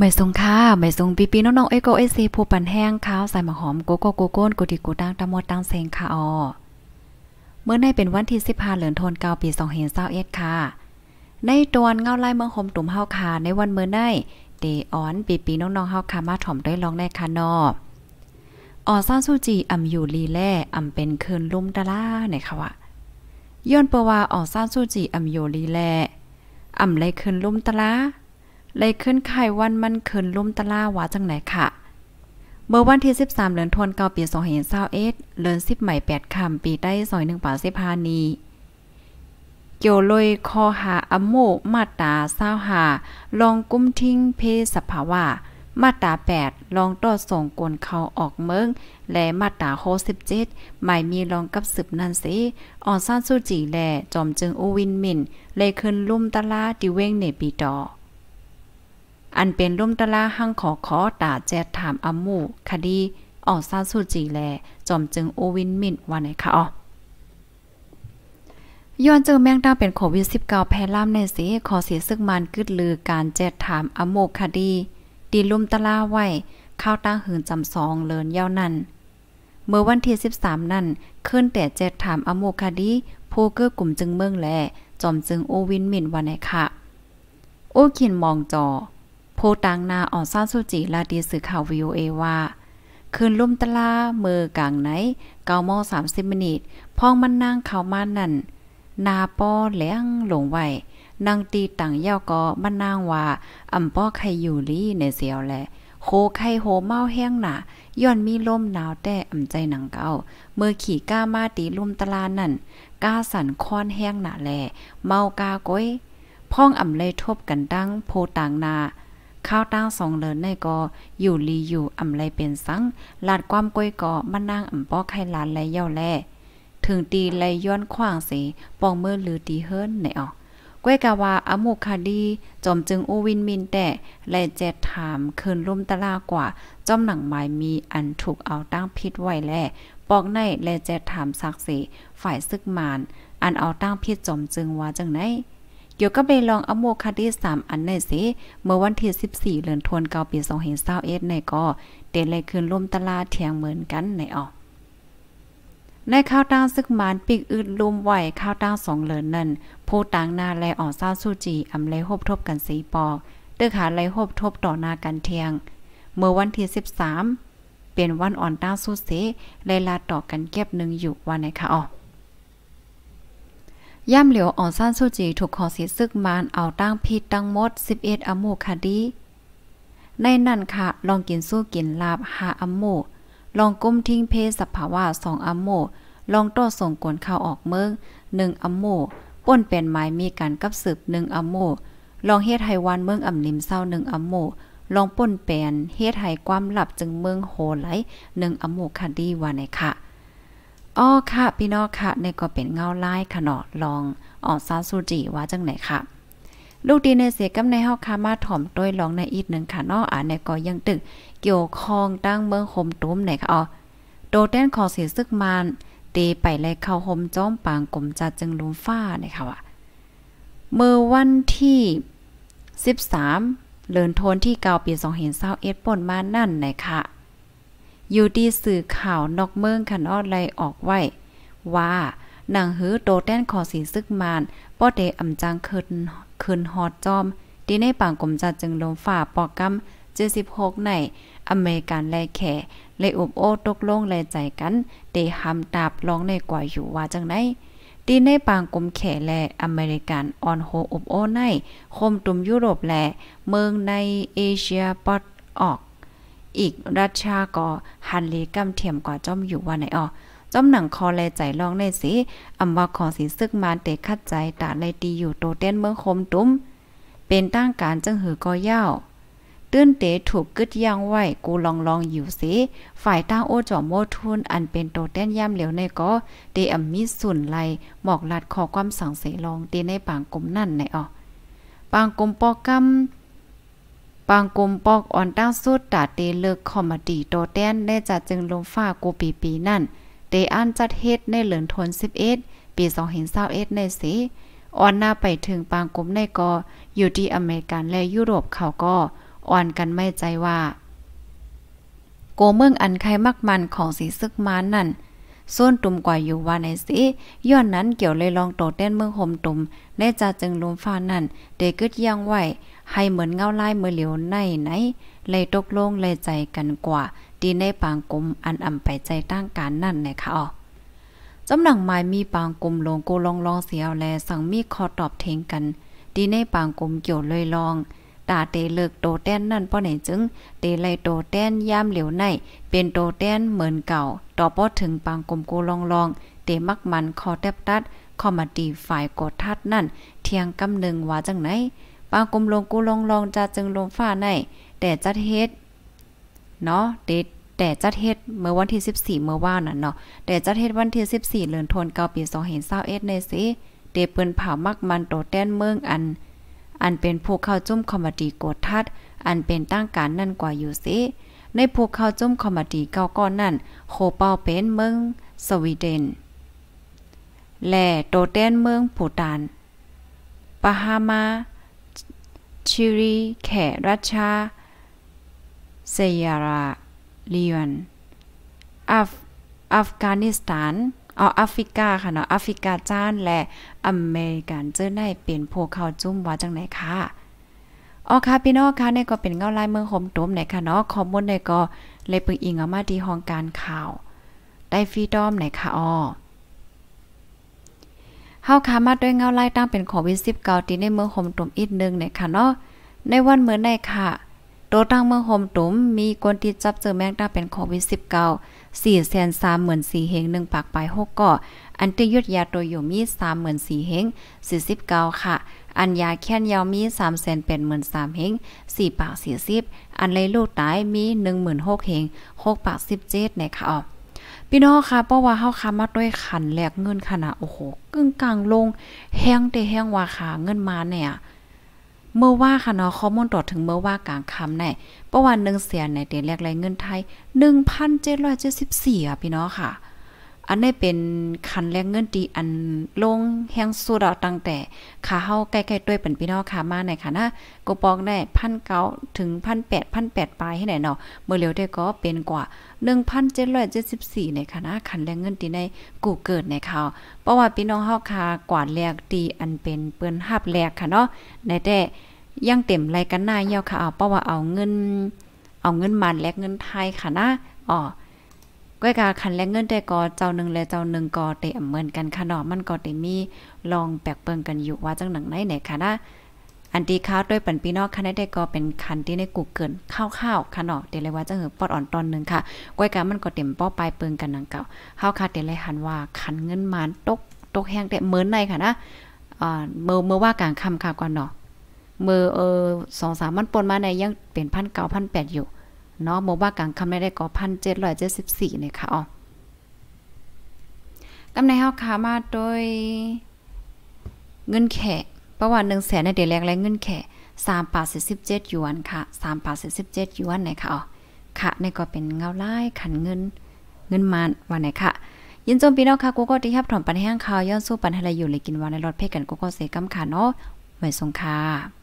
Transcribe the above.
ไม่ทรงค่าไม่ทรงปีปีน้องๆเอโกเอซีผู้ปันแห้งข้าว ใส่หมะหอมโกโก้โกโก้นกดดโกูตังตะมดตังเซงค่ะออเมื่อในเป็นวันที่สิบ1าเหลือนทนเกาปีสองเห็นเศร้าเอ็ดค่ะ ในตอนเงาไล่เมืองคมตุ่มเฮาค่ในวันเมื่อใน เดออนปีปีน้องๆเฮาค่มาถ่อมด้ลองในคานอ ออซ่าซูจีอ่ำอยู่ลีแล่อ่ำเป็นคืนลุ่มตะล่าในค่ะวะย้อนระว่าออซ่าซูจีอ่ำอยู่ลีแล่อ่ำเลยคืนลุ่มตะล่าเลยขึ้นไข่วันมันขึ้นลุ่มตะล่าวาจังไหนค่ะ เมื่อวันที่ 13เดือนธันวาคมปี2521เดือน10ใหม่8ค่ำปีได้ซอย1ป่าสิพานีเกี่ยวเลยคอหาอโมมาตาเศร้าหาลองกุ้มทิ้งเพศภาวะ มาตา8ลองตอดส่งกวนเขาออกเมืองและมาตจา67หม่มีลองกับสืบนั่นสิอ่อนซ่านสู้จีแลจอมจึงอูวินมินเลยขึ้นลุ่มตะลาดิเว้งเนปีดออันเป็นล่มตะลาหังขอขอตาแจดถามอมูคดี ออกซาสุจีแล จอมจึงโอวินมินวันไหนคะอ๋อย้อนเจอแมงดาเป็นโควิด -19 แพร่ล่ามในสีขอเสียซึกมันกึดลือการแจดถามอโมกคดี ดีลุมตะล่าไวเข้าวตั้งหืนจำสองเลินเย้านั่นเมื่อวันที่13 นั่น ขึ้นแต่แจดถามอโมกคดีผู้เกื้อกลุ่มจึงเมืองแลจอมจึงโอวินมินวันไหนค่ะโอขินมองจอโพตังนาอ่อนซ่านสุจิลาดีสื่อข่าววิโวเอว่า คืนลุ่มตลาเมื่อกลางไหน เกาโมสามสิบนาทีพองมันนางเขามานั่น นาป้อแหลงหลงไหวนางตีต่างเย่าก็มันนางว่าอ่ำป้อใครอยู่ลี่ในเสียวแหละโคไข่โหเมาแห้งหนาย้อนมีลมหนาวแต่อ่ำใจหนังเก่าเมื่อขี่ก้ามาตีลุ่มตะลานั่น ก้าสันคอนแห้งหนาแหลเมากาก้อยพ่องอ่ำเลยทบกันดังโพต่างนาข้าวต้าสองเลินในก็อยู่ลีอยู่อ่ำไรเป็นสังลาดความก้อยก่อมานนางอ่ำป้อไข่ลานไรเย่าแลถึงตีไรย้อนขวางเสปองเมื่อลือตีเฮิรนในออกก้อยกะว่าอโมคาดีจอมจึงอูวินมินแต่ไรเจ็ดถามคืนลุ่มตะลากว่าจอมหนังไม้มี อันถูกเอาตั้งพิษไว้แลปอกในไรเจ็ดถามซักเสฝ่ายซึกมาน อันเอาตั้งพิษจอมจึงว่าจังไหนเกี่ยวกับไปลองอโมคาดีสามอันในสิ เมื่อวันที่14เดือนธันวาคมปี2021ในก็เต่นเลยคืนล่มตลาดเทียงเหมือนกันในออกในข้าวตังซึกมานปีกอึดลุมไหวข้าวตังสองเหลินนั่นผู้ต่างนาแลออกเศร้าสู้จีอำเลหบทบกันสีปอกเดือขาไหลหบทบต่อนากันเทียง เมื่อวันที่13 เป็นวันอ่อนต้าสู้เสเลยลาต่อกันเก็บหนึ่งอยู่วันใหนคาออย่ำเหลียวอ่อนสั้นสุจีถูกขอสีซึกมานเอาตั้งพิษตั้งมด11อโมคดี ในนั่นค่ะลองกินสู้กินลาบหาอโมลองก้มทิ้งเพศสภาวะสองอโมลองต่อส่งกวเข้าออกเมืองหนึ่งอโมป่นเป็นไม้มีการกับสืบหนึ่งอโมลองเฮ็ดไทวันเมืองอ่ำนิมเศร้าหนึ่งอโมลองป่นเป็นเฮ็ดไทความหลับจึงเมืองโหไหลหนึ่งอโมคดีว่าไหนค่ะอ้อค่ะพี่น้องค่ะในก็เป็นเงาไล่ขะเนาะลอง ออกซาสูจิว่า จัง ไหนค่ะ ลูก ดี ในเสียกำในเฮาค่ะมาถ่อมต้วยลองใน อีกหนึ่งค่ะนอกอ่านใน ก็ ยังตึกเกี่ยว คองตั้งเมืองคมตุ้ม ไหน ค่ะอ๋อโตเต้นขอเสียซึกมาน ตี ไปเลยเข้าหมจ้อมปางกลมจัดจึงลุมฟ้าไหนค่ะว่าเมื่อวันที่ 13เลือนโทนที่เกาปี2เห็นเศร้าเอ็ดป่นมานั่นไหนค่ะอยู่ดีสื่อข่าวนอกเมืองขันออดไลออกไว้ ว่า หนังหื้อโตแต้นขอสีซึกมานป้อเดอำจังคืนคืนฮอดจอมดีในปางกลมจัดจึงลมฝ่าปอกกำเจ็ดสิบหกใน อเมริกัน แลแขเลยอุบโอตกลงแลใจกันเดหํำตาบร้องในกว่าอยู่ว่าจังไหนดีในปางกลมแขแลอเมริกันออนโฮอบโอในคมตุมยุโรปแลเมืองในเอเชียปอดออกอีกราชาก็ฮันลีกำเทียมก่อจ้อมอยู่ว่าไหนอ่อจ้อมหนังคอแลใจลองในสิอำว่าขอสีซึกมาเตะคัดใจ ตาในตีอยู่โตเต้นเมืองคมตุ้ม เป็นตั้งการจังหือก็ย่าตื้นเตะถูกกึดย่างไหวกูลองลองอยู่สิ ฝ่ายตั้งโอจ่อโมทุนอันเป็นโตเต้นย่ำเหลวในก็เตอัมมิสุนไลหมอกลัดขอความสังเสลองเตในปางกลมนั่นในอ่อปางกลมปอกำปางกลมปอกอ่อนตั้งสุดตาเตเลิกคอมดีโตแตนได้จัดจึงลมฟ้ากูปีปีนั่น เตอันจัดเฮ็ดในเหลือนทน11ปี2อ็ดในสิอ่อนหน้าไปถึงปางกลมในกออยู่ที่อเมริกันและยุโรปเขาก็อ่อนกันไม่ใจว่า โกเมืองอันใครมักมันของสีซึกมานนั่นสวนตุ่มกว่าอยู่ว่าในสิย้อนนั้นเกี่ยวเลยลองโตเต้นเมืองห่มตุ่มและจาจึงลมฟ้านั่นเดกึดยังไหวให้เหมือนเงาลายมือเหลียวในไหนเลยตกลงเลยใจกันกว่าดีในปางกลมอันอำไปใจตั้งการนั่นแหละค่ะอ๋อจำหนังไม้มีปางกลมลงกูลองลองเสียวแล สั่งมีคอตอบเทงกันดีในปางกลมเกี่ยวเลยลองตาเตเลิกโตแต้นนั่นป้อไหนจึงเตไลโตแต้นย่ามเหลียวใน เป็นโตแต้นเหมือนเก่าต่อป้อถึงปางกลมกูลองลองเตมักมันคอแทบตัดคอมาตีฝ่ายกดทัดนั่น เทียงกำหนึ่งว่าจังไหนปางกลมลงกูลองลองจะจึงลงฝ้าในแต่จัดเฮ็ดเนาะเตแต่จัดเฮ็ดเมื่อวันที่ 14 เมื่อว่านั่นเนาะแต่จัดเฮ็ดวันที่ 14เดือนธันวาคมปี2521ในสิเตเปิ้นผ่ามักมันโตแต้นเมืองอันอันเป็นผู้เข้าจุ้มคอมดีโกดทัดอันเป็นตั้งการนั่นกว่าอยู่สิ ในผู้เข้าจุ้มคอมดีเก้าก้อนนั่น โคเปาเป็นเมือง สวีเดน และโตเต้นเมืองปูตานปาฮามาชิรีแขรัชชาเซยาราลียนอัฟอัฟกานิสถานเอาแอฟริกาค่ะเนาะแอฟริกาจ้าน และ อเมริกัน เจอใน้เป็นพวกเขาจุ่มว่าจังไหนค่ะอ๋อค่ะพี่น้องค่ะนี่ก็เป็นเงาลายเมืองโฮมตมไหนค่ะเนาะข้อมูลในก็เลยปึงอิงเอามาที่ห้องการข่าว ได้ฟรีดอมไหนค่ะอ๋อเฮาคามาด้วยเงาไล่ตั้งเป็นโควิด19ที่ในเมืองโฮมตุมอีกนึงไหนค่ะเนาะ ในวันเมื่อในค่ะัวตั้งเมืองโฮมตุ้มมีคนที่จับเจอแมงดาเป็นโควิด -19 4แสน3หมื่น4เฮง1ปากปลาย6ก่ออันที่ยุดยาตัวอยู่มี3หมื่น4เฮง49ค่ะ อันยาแค้นยาวมี3แสน8หมื่น3เฮง4ปาก40อันเลยลูกตายมี1หมื่น6เฮง6ปาก17นะคะอ๋อพี่น้องค่ะ เพราะว่าเฮาค่ามาด้วยขันแลกเงินขนาดโอ้โห กึ่งกลางลงแห้งแต่แห้งว่าค่ะเงินมาเนี่ยเมื่อว่า ค่ะ เนาะข้อมูลตอดถึงเมื่อว่ากลางคำในประวันหนึ่งเสียในเดือนแรกรายเงินไทย1,774อ่ะพี่น้องค่ะอันนี้เป็นคันแลกเงินตีอันลง แห้งสู้เราตั้งแต่ขาเข้าใกล้ๆ ด้วยเป็นพี่น้องขามาในค่ะนะกูปองได้พันเก้าถึงพันแปดพันแปดปลายให้ไหนเนาะเมื่อเร็วได้ก็เป็นกว่าหนึ่งพันเจ็ดร้อยเจ็ดสิบสี่ในค่ะนะคันแลกเงินตีในกูเกิดในข่าวเพราะว่าพี่น้องเข้าคากว่าแลกตีอันเป็นเปื้อนหับแรกค่ะเนาะในแต่ยังเต็มไรกันหน้าเยี่ยวค่ะเอาเพราะว่าเอาเงิน เอาเงินมันแลกเงินไทยค่ะนะอ๋อก้อยกาคันแลกเงินแต่กอเจ้าหนึ่งและเจ้าหนึ่งกอเตะเหมือนกันค่ะเนาะมันก็เตมีลองแปลกเปิงกันอยู่ว่าจังหนังไหนไหนค่ะนะอันดีข้าวด้วยปันพี่นอกคันได้ก็เป็นคันที่ในกูเกิน ข้าวๆค่ะเนาะเดเลยว่าจะเหือปอดอ่อนตอนนึงค่ะก้อยกามันก็เต็มป้อปลายเปิงกันนังเก่าเฮาค่ะเดเลยหันว่าคันเงินมานตกตกแห้งเตะเหมือนในค่ะนะอ่าเมื่อเมื่อว่ากลางค่ำค่ะก่อนเนาะเมื่อเออสองสามมันปนมาในยังเป็นพันเก่าพันแปดอยู่เนาะโมบ้ากลางคำไม่ได้ก็พันเจ็ดร้อยเจ็ดสิบสี่เนี่ยค่ะอ๋อกำในเฮาขามาโดย เงินแขกประวัติหนึ่งแสนในเดือนแรกและเงินแขกสามบาทสิบเจ็ดหยวนค่ะสามบาทสิบเจ็ดหยวนี่นค่ะอ๋อค่ะในก็เป็นเงาไล่ขันเงินเงินมานวันไหนค่ะ ยินจมปีน้องค่ะกูก็ที่ฮับถอมปันแห้งข่าวย้อนสู้ปันทะเลอยู่เลยกินวันในรถเพ่กันกูก็เสกกำขาเนาะไว้สงค่ะ